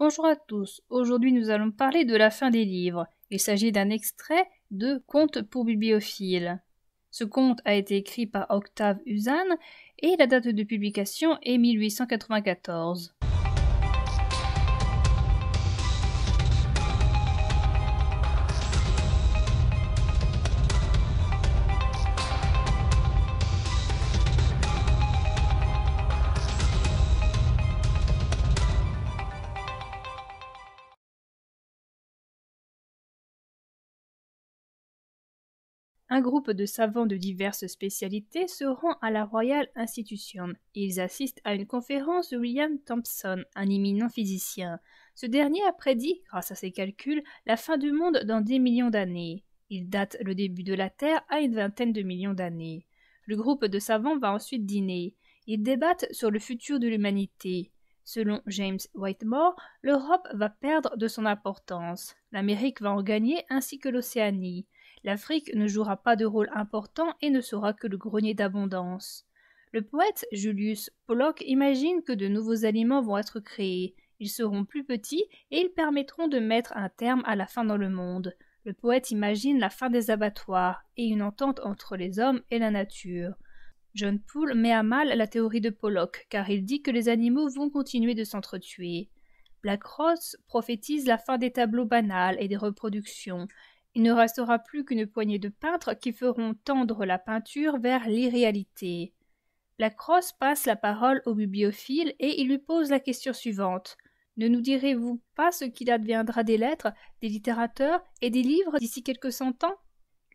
Bonjour à tous, aujourd'hui nous allons parler de la fin des livres. Il s'agit d'un extrait de Contes pour bibliophiles. Ce conte a été écrit par Octave Uzanne et la date de publication est 1894. un groupe de savants de diverses spécialités se rend à la Royal Institution. Ils assistent à une conférence de William Thompson, un éminent physicien. Ce dernier a prédit, grâce à ses calculs, la fin du monde dans dix millions d'années. Il date le début de la Terre à une vingtaine de millions d'années. Le groupe de savants va ensuite dîner. Ils débattent sur le futur de l'humanité. Selon James Whitmore, l'Europe va perdre de son importance. L'Amérique va en gagner ainsi que l'Océanie l'Afrique ne jouera pas de rôle important et ne sera que le grenier d'abondance. Le poète Julius Pollock imagine que de nouveaux aliments vont être créés. Ils seront plus petits et ils permettront de mettre un terme à la fin dans le monde. Le poète imagine la fin des abattoirs et une entente entre les hommes et la nature. John Poole met à mal la théorie de Pollock car il dit que les animaux vont continuer de s'entretuer. Black Ross prophétise la fin des tableaux banals et des reproductions. Il ne restera plus qu'une poignée de peintres qui feront tendre la peinture vers l'irréalité. Lacrosse passe la parole au bibliophile et il lui pose la question suivante. Ne nous direz-vous pas ce qu'il adviendra des lettres, des littérateurs et des livres d'ici quelques cent ans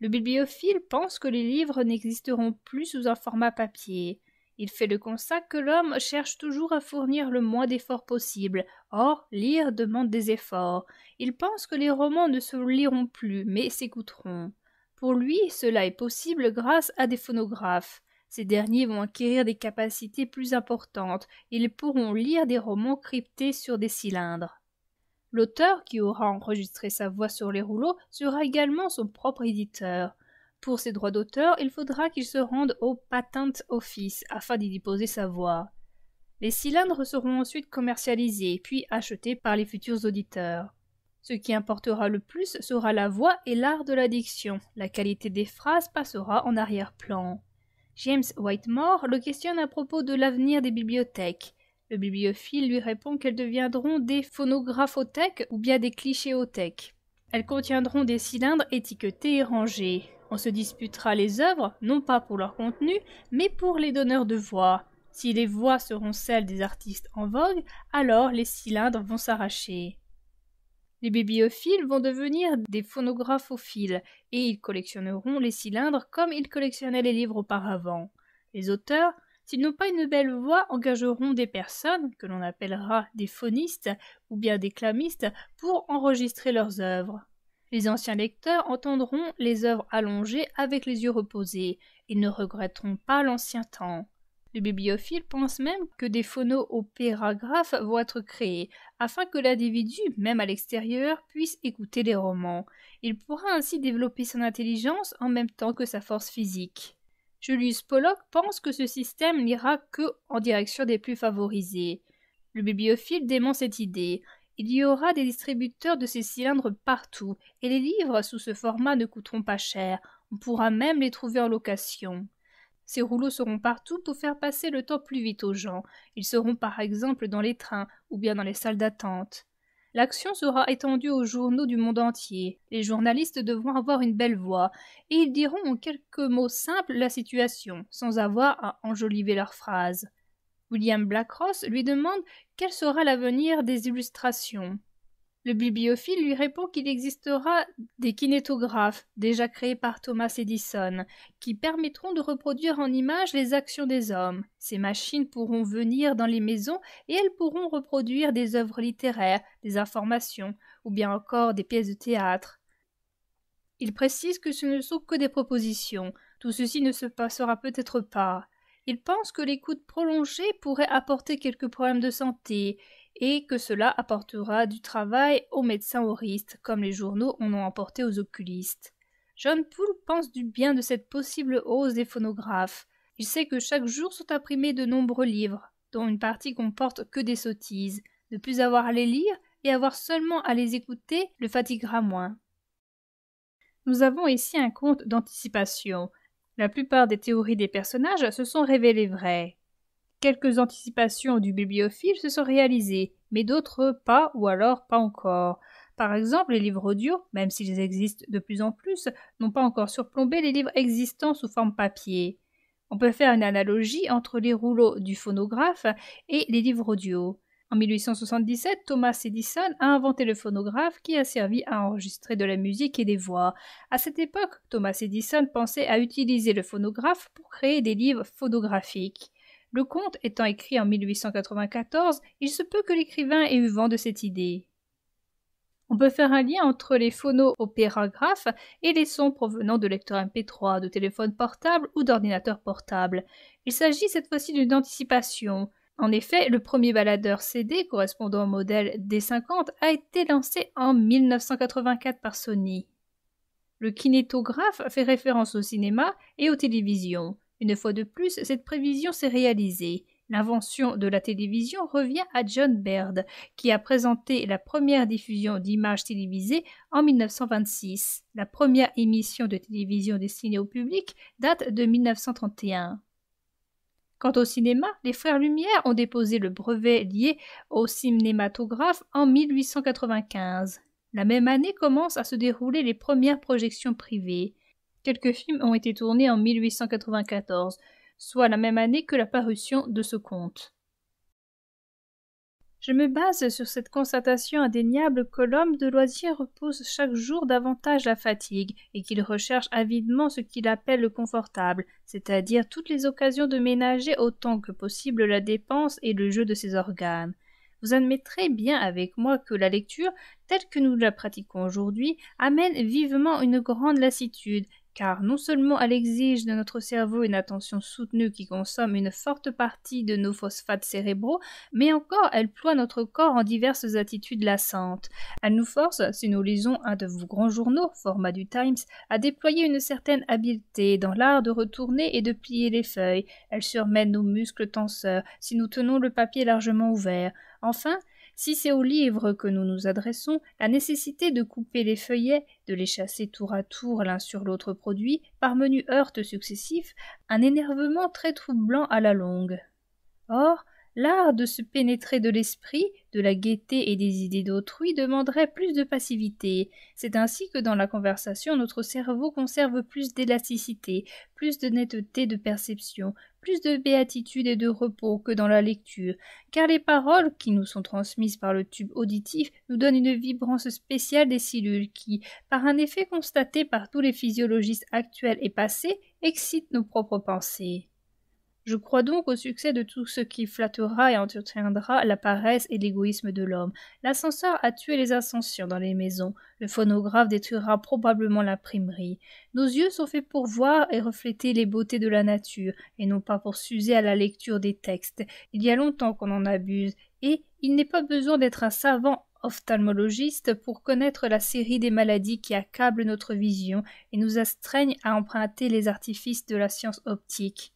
Le bibliophile pense que les livres n'existeront plus sous un format papier. Il fait le constat que l'homme cherche toujours à fournir le moins d'efforts possible. Or, lire demande des efforts. Il pense que les romans ne se liront plus, mais s'écouteront. Pour lui, cela est possible grâce à des phonographes. Ces derniers vont acquérir des capacités plus importantes. Ils pourront lire des romans cryptés sur des cylindres. L'auteur qui aura enregistré sa voix sur les rouleaux sera également son propre éditeur. Pour ses droits d'auteur, il faudra qu'il se rende au Patent Office afin d'y déposer sa voix. Les cylindres seront ensuite commercialisés puis achetés par les futurs auditeurs. Ce qui importera le plus sera la voix et l'art de la diction. La qualité des phrases passera en arrière-plan. James Whitemore le questionne à propos de l'avenir des bibliothèques. Le bibliophile lui répond qu'elles deviendront des phonographothèques ou bien des clichéothèques. Elles contiendront des cylindres étiquetés et rangés. On se disputera les œuvres, non pas pour leur contenu, mais pour les donneurs de voix. Si les voix seront celles des artistes en vogue, alors les cylindres vont s'arracher. Les bibliophiles vont devenir des phonographophiles et ils collectionneront les cylindres comme ils collectionnaient les livres auparavant. Les auteurs, s'ils n'ont pas une belle voix, engageront des personnes, que l'on appellera des phonistes ou bien des clamistes, pour enregistrer leurs œuvres. Les anciens lecteurs entendront les œuvres allongées avec les yeux reposés et ne regretteront pas l'ancien temps. Le bibliophile pense même que des phonos opéragraphes vont être créés, afin que l'individu, même à l'extérieur, puisse écouter les romans. Il pourra ainsi développer son intelligence en même temps que sa force physique. Julius Pollock pense que ce système n'ira que en direction des plus favorisés. Le bibliophile dément cette idée. Il y aura des distributeurs de ces cylindres partout, et les livres sous ce format ne coûteront pas cher, on pourra même les trouver en location. Ces rouleaux seront partout pour faire passer le temps plus vite aux gens. Ils seront par exemple dans les trains ou bien dans les salles d'attente. L'action sera étendue aux journaux du monde entier. Les journalistes devront avoir une belle voix, et ils diront en quelques mots simples la situation, sans avoir à enjoliver leurs phrases. William Blackross lui demande quel sera l'avenir des illustrations. Le bibliophile lui répond qu'il existera des kinétographes, déjà créés par Thomas Edison, qui permettront de reproduire en images les actions des hommes. Ces machines pourront venir dans les maisons et elles pourront reproduire des œuvres littéraires, des informations, ou bien encore des pièces de théâtre. Il précise que ce ne sont que des propositions. Tout ceci ne se passera peut-être pas. Il pense que l'écoute prolongée pourrait apporter quelques problèmes de santé et que cela apportera du travail aux médecins horistes, comme les journaux en ont apporté aux oculistes. John Poole pense du bien de cette possible hausse des phonographes. Il sait que chaque jour sont imprimés de nombreux livres, dont une partie comporte que des sottises. Ne plus avoir à les lire et avoir seulement à les écouter le fatiguera moins. Nous avons ici un compte d'anticipation. La plupart des théories des personnages se sont révélées vraies. Quelques anticipations du bibliophile se sont réalisées, mais d'autres pas ou alors pas encore. Par exemple, les livres audio, même s'ils existent de plus en plus, n'ont pas encore surplombé les livres existants sous forme papier. On peut faire une analogie entre les rouleaux du phonographe et les livres audio. En 1877, Thomas Edison a inventé le phonographe qui a servi à enregistrer de la musique et des voix. À cette époque, Thomas Edison pensait à utiliser le phonographe pour créer des livres phonographiques. Le conte étant écrit en 1894, il se peut que l'écrivain ait eu vent de cette idée. On peut faire un lien entre les phono-opéragraphes et les sons provenant de lecteurs MP3, de téléphones portables ou d'ordinateurs portables. Il s'agit cette fois-ci d'une anticipation. En effet, le premier baladeur CD correspondant au modèle D50 a été lancé en 1984 par Sony. Le kinétographe fait référence au cinéma et aux télévisions. Une fois de plus, cette prévision s'est réalisée. L'invention de la télévision revient à John Baird, qui a présenté la première diffusion d'images télévisées en 1926. La première émission de télévision destinée au public date de 1931. Quant au cinéma, les frères Lumière ont déposé le brevet lié au cinématographe en 1895. La même année commencent à se dérouler les premières projections privées. Quelques films ont été tournés en 1894, soit la même année que la parution de ce conte. Je me base sur cette constatation indéniable que l'homme de loisir repose chaque jour davantage la fatigue et qu'il recherche avidement ce qu'il appelle le confortable, c'est-à-dire toutes les occasions de ménager autant que possible la dépense et le jeu de ses organes. Vous admettrez bien avec moi que la lecture, telle que nous la pratiquons aujourd'hui, amène vivement une grande lassitude car non seulement elle exige de notre cerveau une attention soutenue qui consomme une forte partie de nos phosphates cérébraux, mais encore elle ploie notre corps en diverses attitudes lassantes. Elle nous force, si nous lisons un de vos grands journaux, format du Times, à déployer une certaine habileté dans l'art de retourner et de plier les feuilles. Elle surmène nos muscles tenseurs si nous tenons le papier largement ouvert. Enfin, si c'est au livre que nous nous adressons, la nécessité de couper les feuillets, de les chasser tour à tour l'un sur l'autre produit, par menus heurts successifs, un énervement très troublant à la longue. Or, L'art de se pénétrer de l'esprit, de la gaieté et des idées d'autrui demanderait plus de passivité. C'est ainsi que dans la conversation, notre cerveau conserve plus d'élasticité, plus de netteté de perception, plus de béatitude et de repos que dans la lecture, car les paroles qui nous sont transmises par le tube auditif nous donnent une vibrance spéciale des cellules qui, par un effet constaté par tous les physiologistes actuels et passés, excitent nos propres pensées. Je crois donc au succès de tout ce qui flattera et entretiendra la paresse et l'égoïsme de l'homme. L'ascenseur a tué les ascensions dans les maisons, le phonographe détruira probablement l'imprimerie. Nos yeux sont faits pour voir et refléter les beautés de la nature, et non pas pour s'user à la lecture des textes. Il y a longtemps qu'on en abuse, et il n'est pas besoin d'être un savant ophtalmologiste pour connaître la série des maladies qui accablent notre vision et nous astreignent à emprunter les artifices de la science optique.